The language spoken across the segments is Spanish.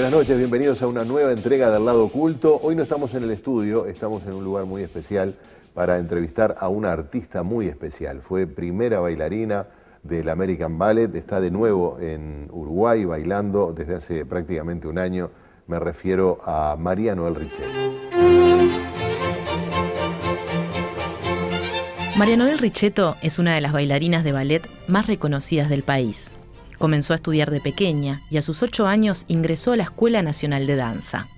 Buenas noches, bienvenidos a una nueva entrega del lado oculto. Hoy no estamos en el estudio, estamos en un lugar muy especial para entrevistar a una artista muy especial. Fue primera bailarina del American Ballet, está de nuevo en Uruguay bailando desde hace prácticamente un año. Me refiero a María Noel Richet. María Noel Richetto es una de las bailarinas de ballet más reconocidas del país. Comenzó a estudiar de pequeña y a sus ocho años ingresó a la Escuela Nacional de Danza.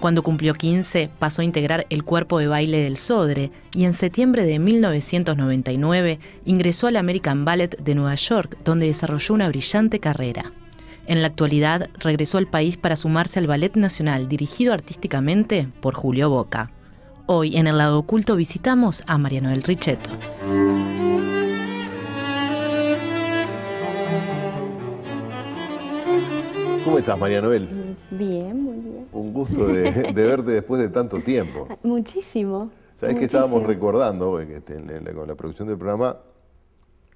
Cuando cumplió 15, pasó a integrar el cuerpo de baile del Sodre y en septiembre de 1999 ingresó al American Ballet de Nueva York, donde desarrolló una brillante carrera. En la actualidad, regresó al país para sumarse al Ballet Nacional, dirigido artísticamente por Julio Boca. Hoy en el lado oculto visitamos a Mariano del Richeto. ¿Cómo estás, María Noel? Bien, muy bien. Un gusto de, verte después de tanto tiempo. Muchísimo. Sabes que estábamos recordando con la producción del programa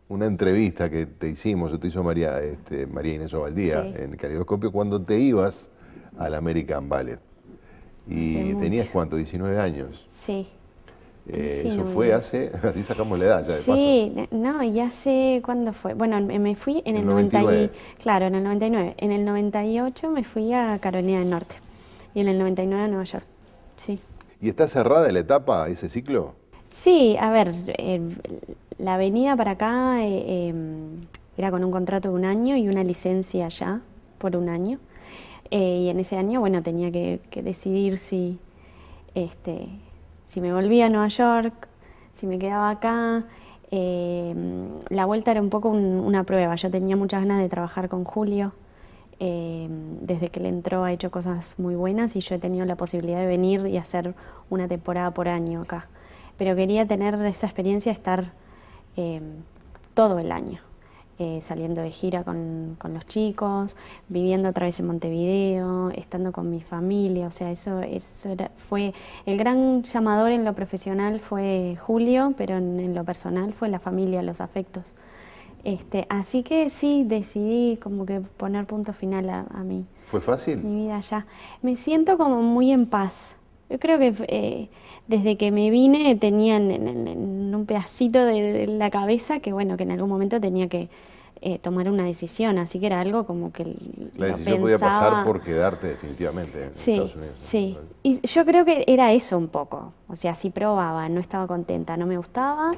una entrevista que te hicimos, yo te hizo María, este, María Inés Ovaldía en Calidoscopio cuando te ibas al American Ballet. Y tenías cuánto, 19 años. Sí. Eh, eso fue hace, así sacamos la edad ya de Sí, no, ya sé cuándo fue. Bueno, me fui en el, 99. claro, en el 99. En el 98 me fui a Carolina del Norte y en el 99 a Nueva York, sí. ¿Y está cerrada la etapa, ese ciclo? Sí, a ver, eh, la venida para acá eh, em, era con un contrato de un año y una licencia ya por un año. y en ese año, bueno, tenía que, que decidir si... Este, si me volvía a Nueva York, si me quedaba acá. Eh, la vuelta era un poco una prueba. Yo tenía muchas ganas de trabajar con Julio. Eh, desde que él entró ha hecho cosas muy buenas y yo he tenido la posibilidad de venir y hacer una temporada por año acá. Pero quería tener esa experiencia de estar eh, todo el año. Eh, saliendo de gira con, los chicos, viviendo otra vez en Montevideo, estando con mi familia, o sea, eso, eso fue, el gran llamador en lo profesional fue Julio, pero en, lo personal fue la familia, los afectos. Este, así que sí, decidí como que poner punto final a, a mí. ¿Fue fácil? Mi vida ya. Me siento como muy en paz. Yo creo que eh, desde que me vine tenía en, un pedacito de, la cabeza que bueno, que en algún momento tenía que eh, tomar una decisión, así que era algo como que... La decisión podía pasar por quedarte definitivamente sí, Sí, y yo creo que era eso un poco, o sea, si probaba, no estaba contenta, no me gustaba,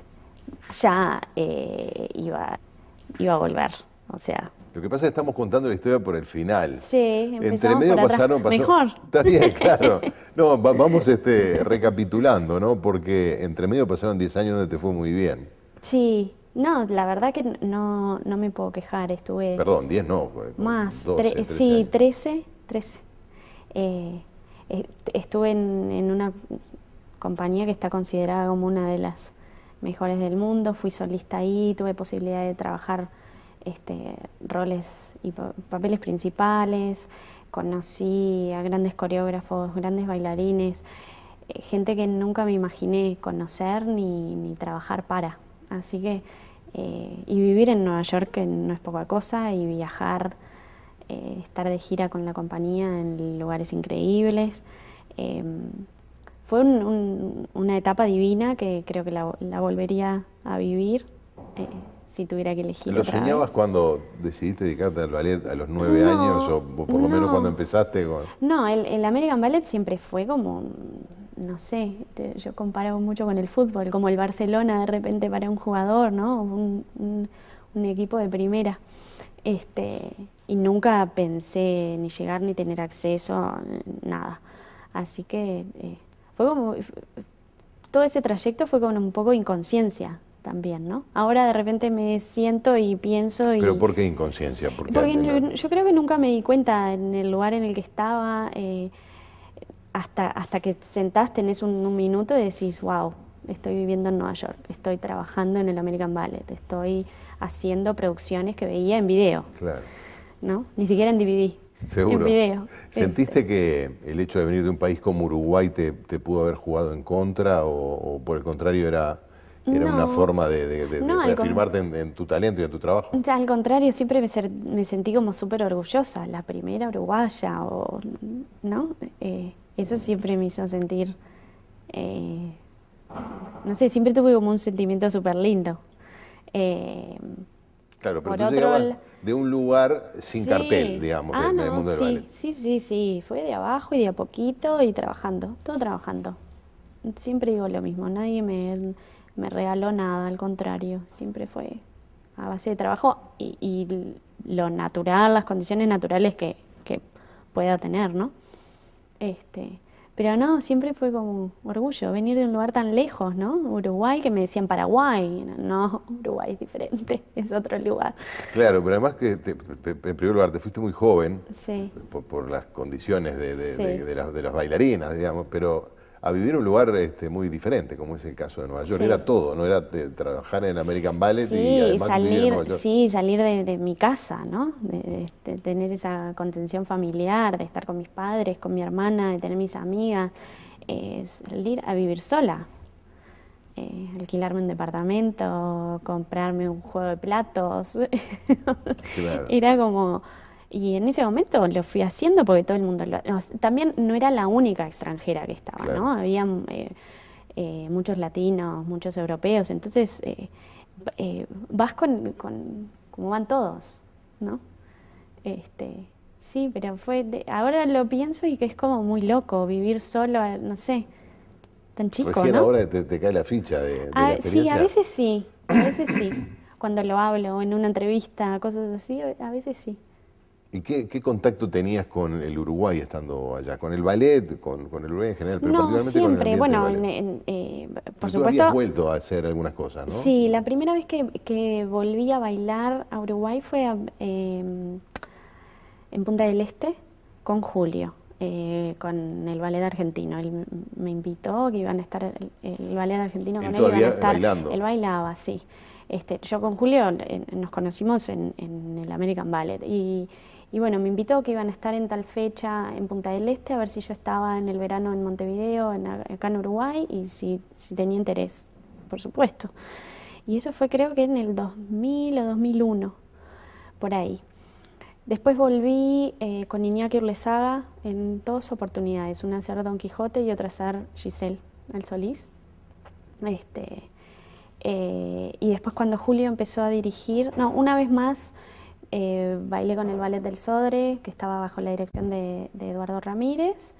ya eh, iba, iba a volver, o sea, lo que pasa es que estamos contando la historia por el final. Sí, Entre medio pasaron, Mejor. Está bien, claro. No, vamos este, recapitulando, ¿no? Porque entre medio pasaron 10 años donde te fue muy bien. Sí, no, la verdad que no, me puedo quejar, estuve... Perdón, 10 no. Más, 13 sí, 13, eh, eh, estuve en una compañía que está considerada como una de las mejores del mundo, fui solista ahí, tuve posibilidad de trabajar este, roles y papeles principales, conocí a grandes coreógrafos, grandes bailarines, eh, gente que nunca me imaginé conocer ni, trabajar para. Así que, eh, y vivir en Nueva York, que no es poca cosa, y viajar, eh, estar de gira con la compañía en lugares increíbles. Em, fue una etapa divina que creo que la volvería a vivir si tuviera que elegir. ¿Lo soñabas cuando decidiste dedicarte al ballet a los nueve años o por lo menos cuando empezaste? No, el, American Ballet siempre fue como, no sé, yo comparo mucho con el fútbol, como el Barcelona de repente para un jugador, ¿no? Un, equipo de primera. Este, y nunca pensé ni llegar ni tener acceso, nada. Así que eh, fue como, todo ese trayecto fue como un poco inconsciencia también, ¿no? Ahora de repente me siento y pienso y... ¿Pero por qué inconsciencia? Porque, yo creo que nunca me di cuenta en el lugar en el que estaba, eh, hasta, hasta que sentaste en un, un minuto y decís, wow, estoy viviendo en Nueva York, estoy trabajando en el American Ballet, estoy haciendo producciones que veía en video. Claro. ¿No? Ni siquiera en DVD. Seguro. video. ¿Sentiste que el hecho de venir de un país como Uruguay te, pudo haber jugado en contra o, por el contrario era era una forma de, de, reafirmarte en, tu talento y en tu trabajo. Al contrario, siempre me, sentí como súper orgullosa, la primera uruguaya, o, ¿no? Eh, eso siempre me hizo sentir, eh, no sé, siempre tuve como un sentimiento súper lindo. Eh, claro, pero tú llegabas de un lugar sin cartel, digamos, ah, en mundo Sí, sí, sí, fue de abajo y de a poquito y trabajando, todo trabajando. Siempre digo lo mismo, nadie me me regaló nada, al contrario, siempre fue a base de trabajo y, lo natural, las condiciones naturales que, pueda tener, ¿no? Este, pero no, siempre fue como orgullo venir de un lugar tan lejos, ¿no? Uruguay, que me decían Paraguay. No, Uruguay es diferente, es otro lugar. Claro, pero además que en primer lugar te fuiste muy joven por, las condiciones de, las, las, bailarinas, digamos, pero a vivir en un lugar este, muy diferente, como es el caso de Nueva York. Era todo, no era trabajar en American Ballet y salir, Sí, salir de, mi casa, ¿no? De, tener esa contención familiar, de estar con mis padres, con mi hermana, de tener mis amigas, eh, salir a vivir sola. Eh, alquilarme un departamento, comprarme un juego de platos. Era como y en ese momento lo fui haciendo porque todo el mundo también no era la única extranjera que estaba, ¿no? Había eh, eh, muchos latinos, muchos europeos, entonces eh, vas con, con, como van todos, ¿no? Este, sí, pero fue... ahora lo pienso y que es como muy loco vivir solo, no sé, tan chico, ahora te, cae la ficha de, ah, Sí, a veces sí, a veces sí. Cuando lo hablo en una entrevista, cosas así, a veces sí. ¿Y qué, contacto tenías con el Uruguay estando allá? ¿Con el ballet? ¿Con, el Uruguay en general? Pero siempre. bueno, en, eh, por supuesto. Habías vuelto a hacer algunas cosas, ¿no? Sí, la primera vez que, volví a bailar a Uruguay fue eh, en Punta del Este con Julio. Eh, con el ballet argentino. Él me invitó que iban a estar el, ballet argentino con él. Iban a estar, Él bailaba, sí. Este, yo con Julio eh, nos conocimos en, en el American Ballet y y bueno, me invitó que iban a estar en tal fecha en Punta del Este, a ver si yo estaba en el verano en Montevideo, acá en Uruguay, y si, tenía interés, por supuesto. Y eso fue creo que en el 2000 o 2001, por ahí. Después volví eh, con Iñaki Urlesaga en dos oportunidades, una ser Don Quijote y otra ser Giselle, el Solís. Este, eh, y después cuando Julio empezó a dirigir, no, una vez más baile eh, bailé con el Ballet del Sodre, que estaba bajo la dirección de, Eduardo Ramírez.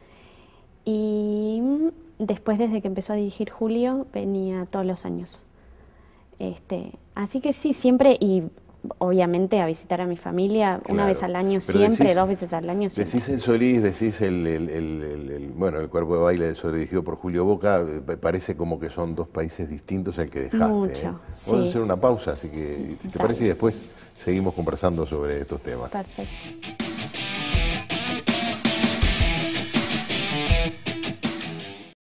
Y después, desde que empezó a dirigir Julio, venía todos los años. Este, así que sí, siempre, y obviamente a visitar a mi familia una vez al año siempre, dos veces al año siempre. Decís el Solís, decís el, bueno, el cuerpo de baile del dirigido por Julio Boca, parece como que son dos países distintos el que dejaste. ¿eh? Mucho, Vamos a hacer una pausa, así que si te parece y después seguimos conversando sobre estos temas. Perfecto.